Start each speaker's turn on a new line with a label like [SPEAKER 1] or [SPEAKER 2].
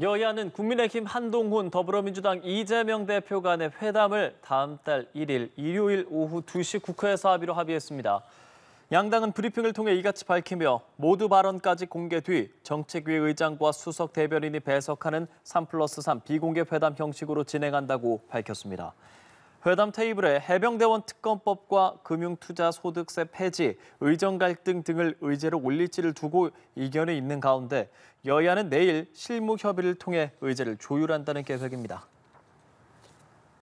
[SPEAKER 1] 여야는 국민의힘 한동훈 더불어민주당 이재명 대표 간의 회담을 다음 달 1일 일요일 오후 2시 국회에서 합의로 합의했습니다. 양당은 브리핑을 통해 이같이 밝히며 모두 발언까지 공개 뒤 정책위 의장과 수석 대변인이 배석하는 3 플러스 3 비공개 회담 형식으로 진행한다고 밝혔습니다. 회담 테이블에 해병대원 특검법과 금융투자소득세 폐지, 의정 갈등 등을 의제로 올릴지를 두고 이견이 있는 가운데 여야는 내일 실무 협의를 통해 의제를 조율한다는 계획입니다.